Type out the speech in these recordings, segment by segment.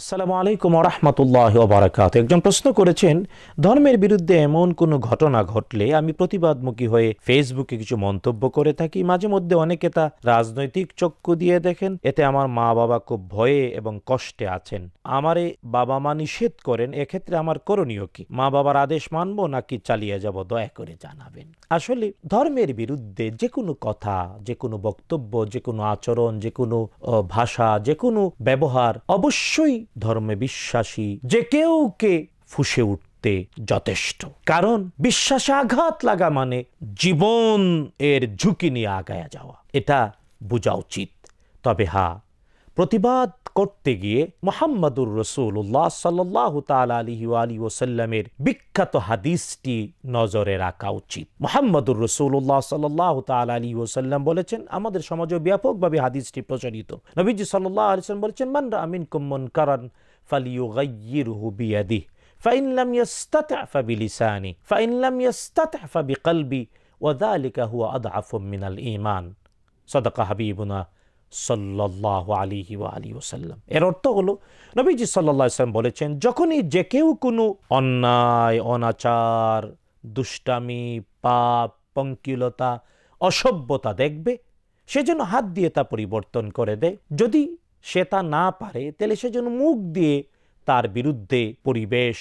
আসসালামু আলাইকুম রহমতুল্লাহ বারাকাত একজন প্রশ্ন করেছেন ধর্মের বিরুদ্ধে এমন কোনো ঘটনা ঘটলে আমি প্রতিবাদমুখী হয়ে ফেসবুকে কিছু মন্তব্য করে থাকি মাঝে মধ্যে অনেকে তা রাজনৈতিক চক্ষু দিয়ে দেখেন এতে আমার মা বাবা খুব ভয়ে এবং কষ্টে আছেন আমারে বাবা মা নিষেধ করেন এক্ষেত্রে আমার করণীয় কি মা বাবার আদেশ মানব নাকি চালিয়ে যাব দয়া করে জানাবেন আসলে ধর্মের বিরুদ্ধে যে কোনো কথা যে কোনো বক্তব্য যে কোনো আচরণ যে কোনো ভাষা যে কোনো ব্যবহার অবশ্যই ধর্মে বিশ্বাসী যে কেউ কে ফুসে উঠতে যথেষ্ট কারণ বিশ্বাসে আঘাত লাগা মানে জীবন এর ঝুঁকি নিয়ে আগায়া যাওয়া এটা বোঝা উচিত তবে হা হ্যাঁ, প্রতিবাদ করতে গিয়ে মোহাম্মদুর রসুল্লাহ সাল্লাহ তাল আলহি আলী ওসাল্লামের বিখ্যাত হাদিসটি নজরে রাখা উচিত মোহাম্মদুর রসুল্লাহ সাল্লাহ তাল আলী ওসাল্লাম বলেছেন আমাদের সমাজে ব্যাপকভাবে হাদিসটি প্রচলিত নবীজি সাল্লাহ আলিয়াল্লাম বলেছেন মানরা আমিন কুম্মন কারণ ফালিউ গাইয়ির হুবিয়াদি فإن لم يستطع فبلساني فإن لم يستطع فبقلبي وذلك هو أضعف من الإيمان صدق حبيبنا সাল্লাহ আলিহি ওয়া আলী ওসাল্লাম এর অর্থ হলো নবীজি সাল্লাহ সাল্লাম বলেছেন যখনই যে কেউ কোনো অন্যায় অনাচার দুষ্টামি পাপ পঙ্কিলতা অসভ্যতা দেখবে সে যেন হাত দিয়ে তা পরিবর্তন করে দেয় যদি সে তা না পারে তাহলে সে যেন মুখ দিয়ে তার বিরুদ্ধে পরিবেশ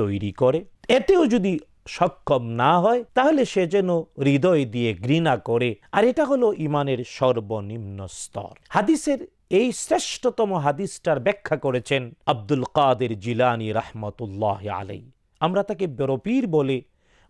তৈরি করে এতেও যদি সক্ষম না হয় তাহলে সে যেন হৃদয় দিয়ে ঘৃণা করে আর এটা হলো ইমানের সর্বনিম্ন স্তর হাদিসের এই শ্রেষ্ঠতম হাদিসটার ব্যাখ্যা করেছেন আব্দুল কাদের জিলানি রাহমতুল্লাহ আলাই আমরা তাকে বরপীর বলে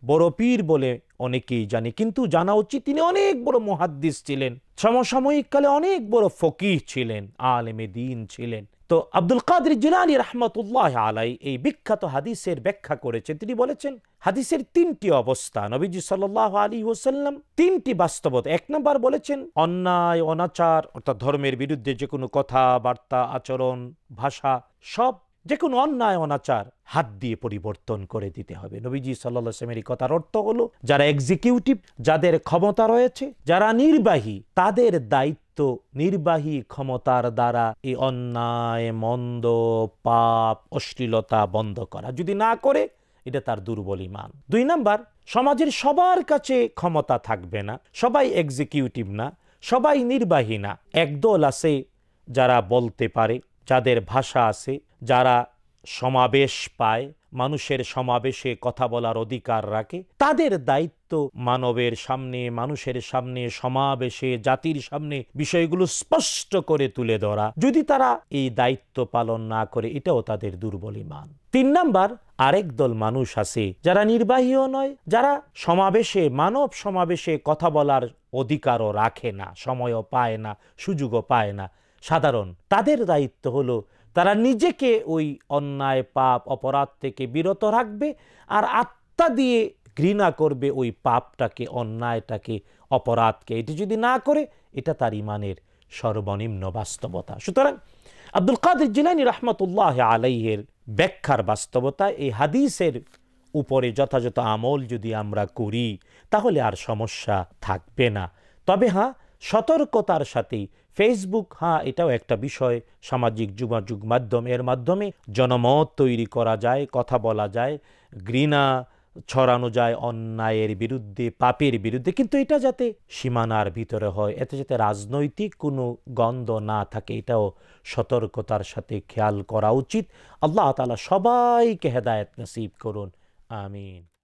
বরপীর বলে অনেকেই জানি কিন্তু জানা উচিত তিনি অনেক বড় মহাদ্দিস ছিলেন সমসাময়িককালে অনেক বড় ফকির ছিলেন আলেমে দিন ছিলেন তো আব্দুল কাদের জিলানি রহমতুল্লাহ আলাই এই বিখ্যাত হাদিসের ব্যাখ্যা করেছেন তিনি বলেছেন হাদিসের তিনটি অবস্থা নবীজি সাল্লাহ আলী হোসাল্লাম তিনটি বাস্তবতা এক নম্বর বলেছেন অন্যায় অনাচার অর্থাৎ ধর্মের বিরুদ্ধে যে কোনো কথাবার্তা আচরণ ভাষা সব যে কোনো অন্যায় অনাচার হাত দিয়ে পরিবর্তন করে দিতে হবে নবীজি সাল্লামের সামের কথার অর্থ হলো যারা এক্সিকিউটিভ যাদের ক্ষমতা রয়েছে যারা নির্বাহী তাদের দায়িত্ব তো নির্বাহী ক্ষমতার দ্বারা এ অন্যায় মন্দ পাপ অশ্লীলতা বন্ধ করা যদি না করে এটা তার দুর্বল ইমান দুই নাম্বার সমাজের সবার কাছে ক্ষমতা থাকবে না সবাই এক্সিকিউটিভ না সবাই নির্বাহী না একদল আছে যারা বলতে পারে যাদের ভাষা আছে যারা সমাবেশ পায় মানুষের সমাবেশে কথা বলার অধিকার রাখে তাদের দায়িত্ব মানবের সামনে মানুষের সামনে সমাবেশে জাতির সামনে বিষয়গুলো স্পষ্ট করে তুলে ধরা যদি তারা এই দায়িত্ব পালন না করে এটাও তাদের দুর্বল ইমান তিন নাম্বার আরেক দল মানুষ আছে যারা নির্বাহীও নয় যারা সমাবেশে মানব সমাবেশে কথা বলার অধিকারও রাখে না সময়ও পায় না সুযোগও পায় না সাধারণ তাদের দায়িত্ব হলো তারা নিজেকে ওই অন্যায় পাপ অপরাধ থেকে বিরত রাখবে আর আত্মা দিয়ে ঘৃণা করবে ওই পাপটাকে অন্যায়টাকে অপরাধকে এটি যদি না করে এটা তার ইমানের সর্বনিম্ন বাস্তবতা সুতরাং আব্দুল কাদের জিলানি রহমতুল্লাহ আলাইহের ব্যাখ্যার বাস্তবতা এই হাদিসের উপরে যথাযথ আমল যদি আমরা করি তাহলে আর সমস্যা থাকবে না তবে হ্যাঁ সতর্কতার সাথে ফেসবুক হ্যাঁ এটাও একটা বিষয় সামাজিক যোগাযোগ মাধ্যম এর মাধ্যমে জনমত তৈরি করা যায় কথা বলা যায় ঘৃণা ছড়ানো যায় অন্যায়ের বিরুদ্ধে পাপের বিরুদ্ধে কিন্তু এটা যাতে সীমানার ভিতরে হয় এতে যাতে রাজনৈতিক কোনো গন্ধ না থাকে এটাও সতর্কতার সাথে খেয়াল করা উচিত আল্লাহ তালা সবাইকে হেদায়ত নসিব করুন আমিন